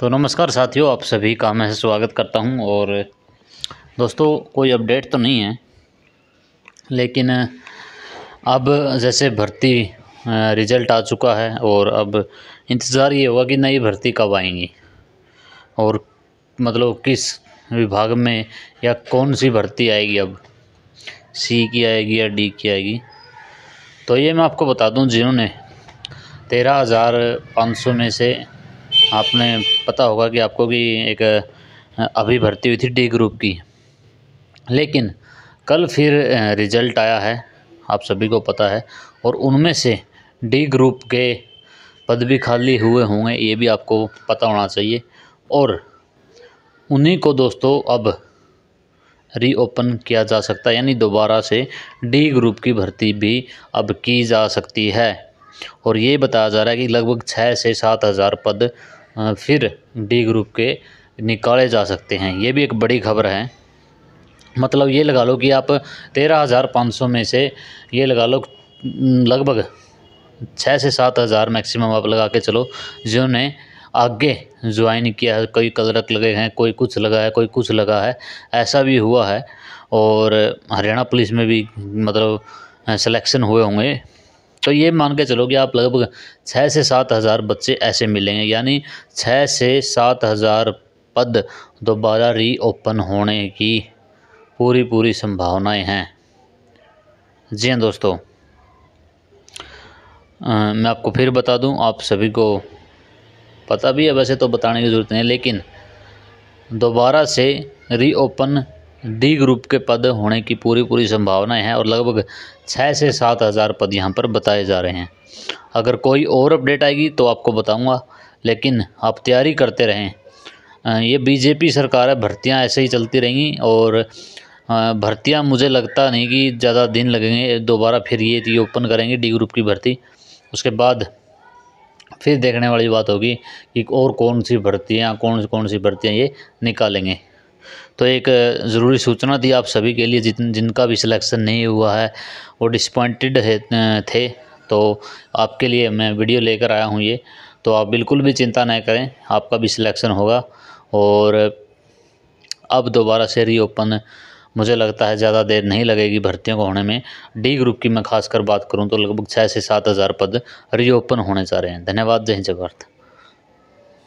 तो नमस्कार साथियों आप सभी का मैं स्वागत करता हूं और दोस्तों कोई अपडेट तो नहीं है लेकिन अब जैसे भर्ती रिज़ल्ट आ चुका है और अब इंतज़ार ये होगा कि नई भर्ती कब आएंगी और मतलब किस विभाग में या कौन सी भर्ती आएगी अब सी की आएगी या डी की आएगी तो ये मैं आपको बता दूं जिन्होंने तेरह हज़ार पाँच सौ में से आपने पता होगा कि आपको कि एक अभी भर्ती हुई थी डी ग्रुप की लेकिन कल फिर रिज़ल्ट आया है आप सभी को पता है और उनमें से डी ग्रुप के पद भी खाली हुए होंगे ये भी आपको पता होना चाहिए और उन्हीं को दोस्तों अब रीओपन किया जा सकता है यानी दोबारा से डी ग्रुप की भर्ती भी अब की जा सकती है और ये बताया जा रहा है कि लगभग छः से सात हज़ार पद फिर डी ग्रुप के निकाले जा सकते हैं ये भी एक बड़ी खबर है मतलब ये लगा लो कि आप तेरह हज़ार पाँच सौ में से ये लगा लो लगभग छः से सात हज़ार मैक्सिमम आप लगा के चलो जिन्होंने आगे ज्वाइन किया है कोई कलरक लगे हैं कोई कुछ लगा है कोई कुछ लगा है ऐसा भी हुआ है और हरियाणा पुलिस में भी मतलब सिलेक्शन हुए होंगे तो ये मान के चलो कि आप लगभग छः से सात हज़ार बच्चे ऐसे मिलेंगे यानी छः से सात हज़ार पद दोबारा रीओपन होने की पूरी पूरी संभावनाएं हैं जी हाँ दोस्तों आ, मैं आपको फिर बता दूं आप सभी को पता भी है वैसे तो बताने की ज़रूरत नहीं लेकिन दोबारा से रीओपन डी ग्रुप के पद होने की पूरी पूरी संभावनाएं हैं और लगभग छः से सात हज़ार पद यहाँ पर बताए जा रहे हैं अगर कोई और अपडेट आएगी तो आपको बताऊँगा लेकिन आप तैयारी करते रहें ये बीजेपी सरकार है भर्तियाँ ऐसे ही चलती रहेंगी और भर्तियाँ मुझे लगता नहीं कि ज़्यादा दिन लगेंगे दोबारा फिर ये ओपन करेंगे डी ग्रुप की भर्ती उसके बाद फिर देखने वाली बात होगी कि और कौन सी भर्तियाँ कौन कौन सी भर्तियाँ ये निकालेंगे तो एक ज़रूरी सूचना दी आप सभी के लिए जिन जिनका भी सिलेक्शन नहीं हुआ है वो डिसपॉइंटेड थे तो आपके लिए मैं वीडियो लेकर आया हूँ ये तो आप बिल्कुल भी चिंता न करें आपका भी सिलेक्शन होगा और अब दोबारा से रीओपन मुझे लगता है ज़्यादा देर नहीं लगेगी भर्तियों को होने में डी ग्रुप की मैं खासकर बात करूँ तो लगभग छः से सात हज़ार पद रीओपन होने जा रहे हैं धन्यवाद जय जय भारत